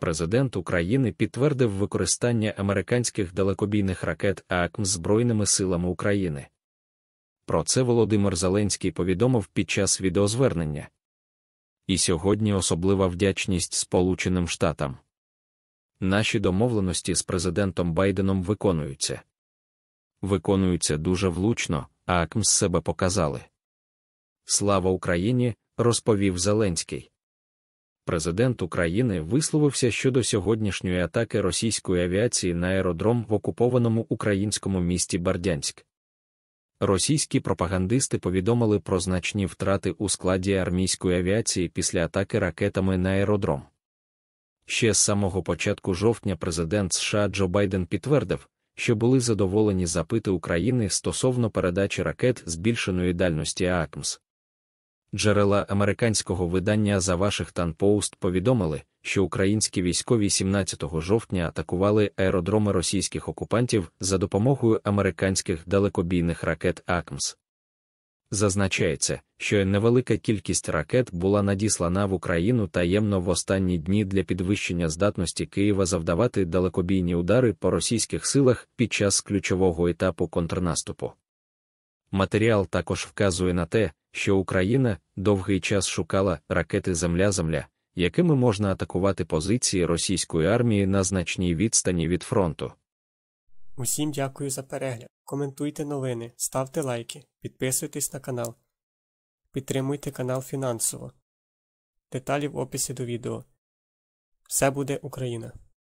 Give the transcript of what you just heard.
президент України підтвердив використання американських далекобійних ракет АКМ Збройними силами України. Про це Володимир Зеленський повідомив під час відеозвернення. І сьогодні особлива вдячність Сполученим Штатам. Наші домовленості з президентом Байденом виконуються. Виконуються дуже влучно, а АКМ себе показали. Слава Україні! розповів Зеленський президент України висловився щодо сьогоднішньої атаки російської авіації на аеродром в окупованому українському місті Бердянськ. Російські пропагандисти повідомили про значні втрати у складі армійської авіації після атаки ракетами на аеродром. Ще з самого початку жовтня президент США Джо Байден підтвердив, що були задоволені запити України стосовно передачі ракет збільшеної дальності АКМС. Джерела американського видання The Washington Post повідомили, що українські військові 17 жовтня атакували аеродроми російських окупантів за допомогою американських далекобійних ракет АКМС. Зазначається, що невелика кількість ракет була надіслана в Україну таємно в останні дні для підвищення здатності Києва завдавати далекобійні удари по російських силах під час ключового етапу контрнаступу. Матеріал також вказує на те, що Україна довгий час шукала ракети Земля-Земля, якими можна атакувати позиції російської армії на значній відстані від фронту. Усім дякую за перегляд. Коментуйте новини, ставте лайки, підписуйтесь на канал. Підтримуйте канал фінансово. Деталі в описі до відео. Все буде Україна!